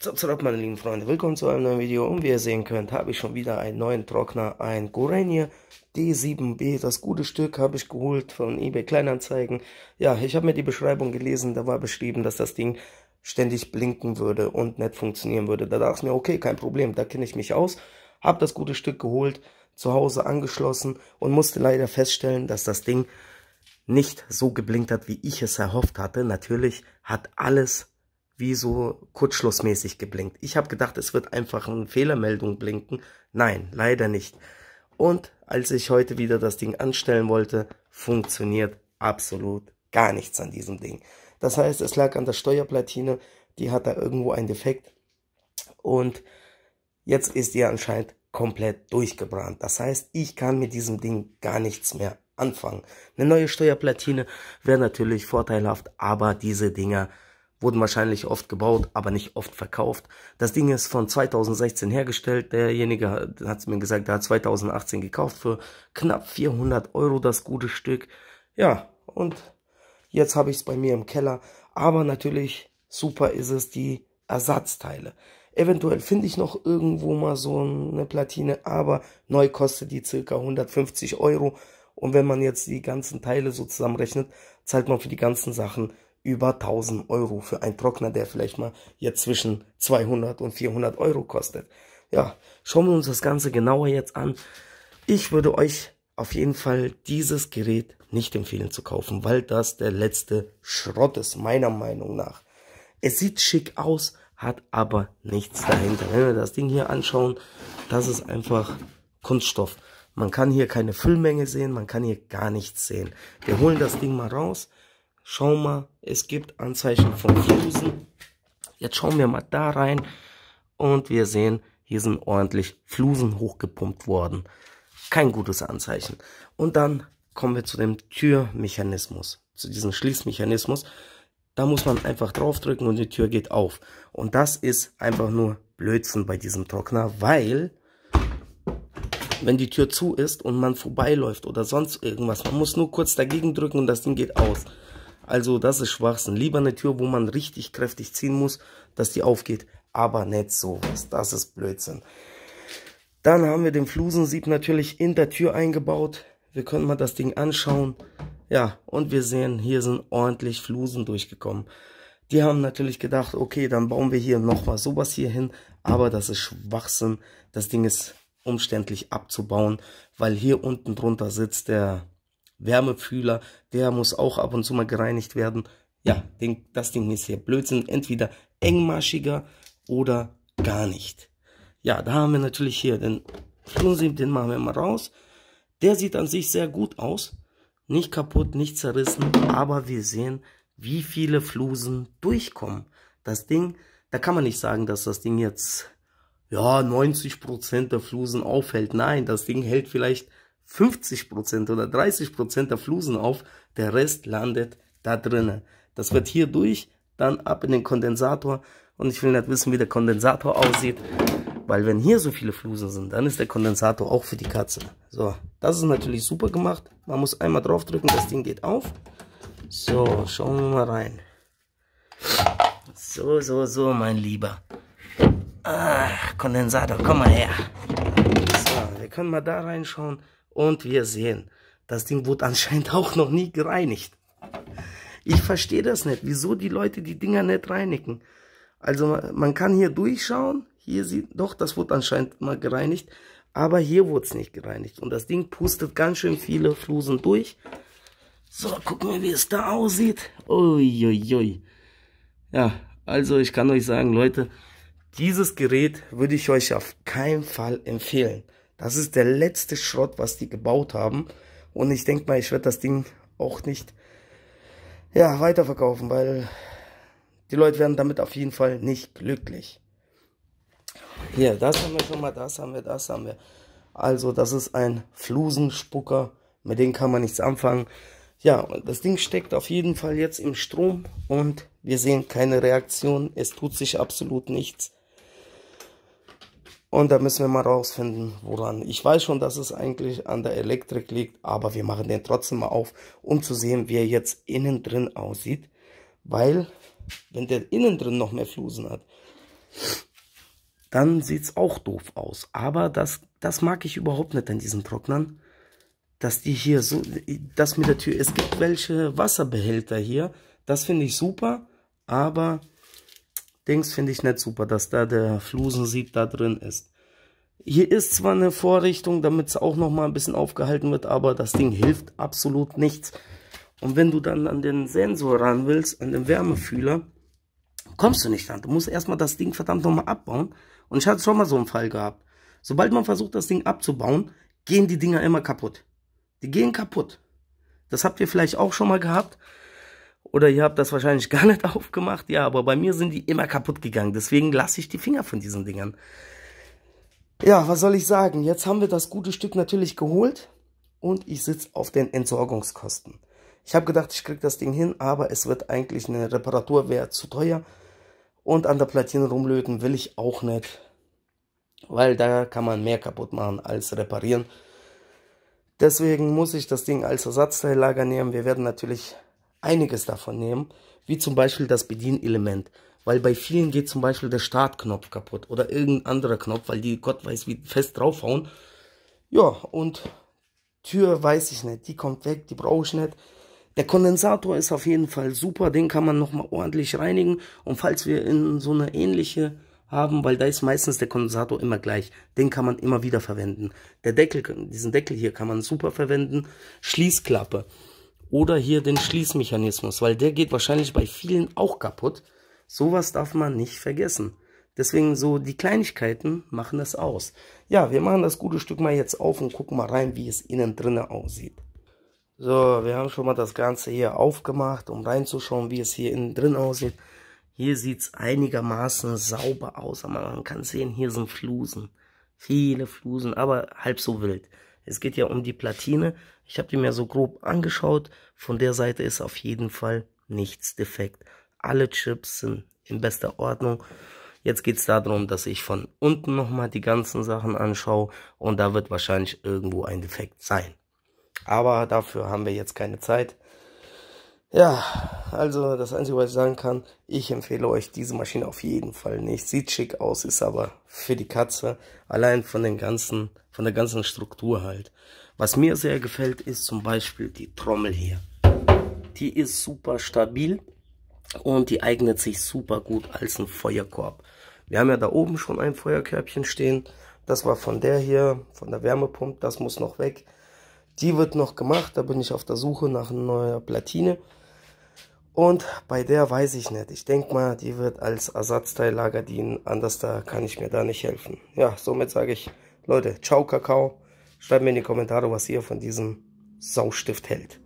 So, meine lieben Freunde, willkommen zu einem neuen Video und wie ihr sehen könnt, habe ich schon wieder einen neuen Trockner, ein Gorenje D7B, das gute Stück habe ich geholt von eBay Kleinanzeigen. Ja, ich habe mir die Beschreibung gelesen, da war beschrieben, dass das Ding ständig blinken würde und nicht funktionieren würde. Da dachte ich mir, okay, kein Problem, da kenne ich mich aus, habe das gute Stück geholt, zu Hause angeschlossen und musste leider feststellen, dass das Ding nicht so geblinkt hat, wie ich es erhofft hatte. Natürlich hat alles wie so kurzschlussmäßig geblinkt. Ich habe gedacht, es wird einfach eine Fehlermeldung blinken. Nein, leider nicht. Und als ich heute wieder das Ding anstellen wollte, funktioniert absolut gar nichts an diesem Ding. Das heißt, es lag an der Steuerplatine, die hat da irgendwo einen Defekt. Und jetzt ist die anscheinend komplett durchgebrannt. Das heißt, ich kann mit diesem Ding gar nichts mehr anfangen. Eine neue Steuerplatine wäre natürlich vorteilhaft, aber diese Dinger wurden wahrscheinlich oft gebaut, aber nicht oft verkauft. Das Ding ist von 2016 hergestellt. Derjenige hat, hat mir gesagt, der hat 2018 gekauft für knapp 400 Euro das gute Stück. Ja, und jetzt habe ich es bei mir im Keller. Aber natürlich super ist es die Ersatzteile. Eventuell finde ich noch irgendwo mal so eine Platine, aber neu kostet die circa 150 Euro. Und wenn man jetzt die ganzen Teile so zusammenrechnet, zahlt man für die ganzen Sachen über 1000 Euro für einen Trockner, der vielleicht mal jetzt zwischen 200 und 400 Euro kostet. Ja, schauen wir uns das Ganze genauer jetzt an. Ich würde euch auf jeden Fall dieses Gerät nicht empfehlen zu kaufen, weil das der letzte Schrott ist, meiner Meinung nach. Es sieht schick aus, hat aber nichts dahinter. Wenn wir das Ding hier anschauen, das ist einfach Kunststoff. Man kann hier keine Füllmenge sehen, man kann hier gar nichts sehen. Wir holen das Ding mal raus, Schau mal, es gibt Anzeichen von Flusen. Jetzt schauen wir mal da rein und wir sehen, hier sind ordentlich Flusen hochgepumpt worden. Kein gutes Anzeichen. Und dann kommen wir zu dem Türmechanismus, zu diesem Schließmechanismus. Da muss man einfach draufdrücken und die Tür geht auf. Und das ist einfach nur Blödsinn bei diesem Trockner, weil wenn die Tür zu ist und man vorbeiläuft oder sonst irgendwas, man muss nur kurz dagegen drücken und das Ding geht aus. Also das ist Schwachsinn. Lieber eine Tür, wo man richtig kräftig ziehen muss, dass die aufgeht. Aber nicht sowas. Das ist Blödsinn. Dann haben wir den Flusensieb natürlich in der Tür eingebaut. Wir können mal das Ding anschauen. Ja, und wir sehen, hier sind ordentlich Flusen durchgekommen. Die haben natürlich gedacht, okay, dann bauen wir hier nochmal sowas hier hin. Aber das ist Schwachsinn. Das Ding ist umständlich abzubauen, weil hier unten drunter sitzt der Wärmefühler, der muss auch ab und zu mal gereinigt werden. Ja, das Ding ist hier Blödsinn. Entweder engmaschiger oder gar nicht. Ja, da haben wir natürlich hier den Flusensieb, den machen wir mal raus. Der sieht an sich sehr gut aus. Nicht kaputt, nicht zerrissen, aber wir sehen, wie viele Flusen durchkommen. Das Ding, da kann man nicht sagen, dass das Ding jetzt, ja, 90% der Flusen aufhält. Nein, das Ding hält vielleicht 50% Prozent oder 30% Prozent der Flusen auf, der Rest landet da drinnen. Das wird hier durch, dann ab in den Kondensator und ich will nicht wissen, wie der Kondensator aussieht, weil wenn hier so viele Flusen sind, dann ist der Kondensator auch für die Katze. So, das ist natürlich super gemacht. Man muss einmal drauf drücken, das Ding geht auf. So, schauen wir mal rein. So, so, so, mein Lieber. Ah, Kondensator, komm mal her. So, wir können mal da reinschauen. Und wir sehen, das Ding wurde anscheinend auch noch nie gereinigt. Ich verstehe das nicht, wieso die Leute die Dinger nicht reinigen. Also man kann hier durchschauen, hier sieht, doch, das wurde anscheinend mal gereinigt, aber hier wurde es nicht gereinigt. Und das Ding pustet ganz schön viele Flusen durch. So, gucken wir, wie es da aussieht. Uiuiui. Ja, also ich kann euch sagen, Leute, dieses Gerät würde ich euch auf keinen Fall empfehlen. Das ist der letzte Schrott, was die gebaut haben. Und ich denke mal, ich werde das Ding auch nicht ja, weiterverkaufen, weil die Leute werden damit auf jeden Fall nicht glücklich. Hier, das haben wir schon mal, das haben wir, das haben wir. Also, das ist ein Flusenspucker, mit dem kann man nichts anfangen. Ja, und das Ding steckt auf jeden Fall jetzt im Strom und wir sehen keine Reaktion. Es tut sich absolut nichts. Und da müssen wir mal rausfinden, woran. Ich weiß schon, dass es eigentlich an der Elektrik liegt, aber wir machen den trotzdem mal auf, um zu sehen, wie er jetzt innen drin aussieht. Weil, wenn der innen drin noch mehr Flusen hat, dann sieht es auch doof aus. Aber das, das mag ich überhaupt nicht an diesen Trocknern, dass die hier so, das mit der Tür, es gibt welche Wasserbehälter hier, das finde ich super, aber Dings finde ich nicht super, dass da der Flusensieb da drin ist. Hier ist zwar eine Vorrichtung, damit es auch noch mal ein bisschen aufgehalten wird, aber das Ding hilft absolut nichts. Und wenn du dann an den Sensor ran willst, an den Wärmefühler, kommst du nicht ran. Du musst erstmal das Ding verdammt nochmal abbauen. Und ich hatte schon mal so einen Fall gehabt. Sobald man versucht, das Ding abzubauen, gehen die Dinger immer kaputt. Die gehen kaputt. Das habt ihr vielleicht auch schon mal gehabt. Oder ihr habt das wahrscheinlich gar nicht aufgemacht. Ja, aber bei mir sind die immer kaputt gegangen. Deswegen lasse ich die Finger von diesen Dingern. Ja, was soll ich sagen? Jetzt haben wir das gute Stück natürlich geholt und ich sitze auf den Entsorgungskosten. Ich habe gedacht, ich kriege das Ding hin, aber es wird eigentlich eine Reparatur wäre zu teuer. Und an der Platine rumlöten will ich auch nicht, weil da kann man mehr kaputt machen als reparieren. Deswegen muss ich das Ding als Ersatzteillager nehmen. Wir werden natürlich einiges davon nehmen, wie zum Beispiel das Bedienelement. Weil bei vielen geht zum Beispiel der Startknopf kaputt oder irgendein anderer Knopf, weil die Gott weiß wie fest draufhauen. Ja, und Tür weiß ich nicht, die kommt weg, die brauche ich nicht. Der Kondensator ist auf jeden Fall super, den kann man nochmal ordentlich reinigen. Und falls wir in so eine ähnliche haben, weil da ist meistens der Kondensator immer gleich. Den kann man immer wieder verwenden. Der Deckel, diesen Deckel hier kann man super verwenden. Schließklappe. Oder hier den Schließmechanismus, weil der geht wahrscheinlich bei vielen auch kaputt. Sowas darf man nicht vergessen. Deswegen so die Kleinigkeiten machen es aus. Ja, wir machen das gute Stück mal jetzt auf und gucken mal rein, wie es innen drinnen aussieht. So, wir haben schon mal das Ganze hier aufgemacht, um reinzuschauen, wie es hier innen drin aussieht. Hier sieht es einigermaßen sauber aus, aber man kann sehen, hier sind Flusen. Viele Flusen, aber halb so wild. Es geht ja um die Platine. Ich habe die mir so grob angeschaut. Von der Seite ist auf jeden Fall nichts defekt. Alle Chips sind in bester Ordnung. Jetzt geht es darum, dass ich von unten nochmal die ganzen Sachen anschaue und da wird wahrscheinlich irgendwo ein Defekt sein. Aber dafür haben wir jetzt keine Zeit. Ja, also das Einzige, was ich sagen kann, ich empfehle euch diese Maschine auf jeden Fall nicht. Sieht schick aus, ist aber für die Katze allein von den ganzen, von der ganzen Struktur halt. Was mir sehr gefällt, ist zum Beispiel die Trommel hier. Die ist super stabil und die eignet sich super gut als ein Feuerkorb. Wir haben ja da oben schon ein Feuerkörbchen stehen. Das war von der hier, von der Wärmepumpe, das muss noch weg. Die wird noch gemacht, da bin ich auf der Suche nach neuer Platine. Und bei der weiß ich nicht. Ich denke mal, die wird als Ersatzteillager dienen. Anders da kann ich mir da nicht helfen. Ja, somit sage ich, Leute, ciao Kakao. Schreibt mir in die Kommentare, was ihr von diesem Saustift hält.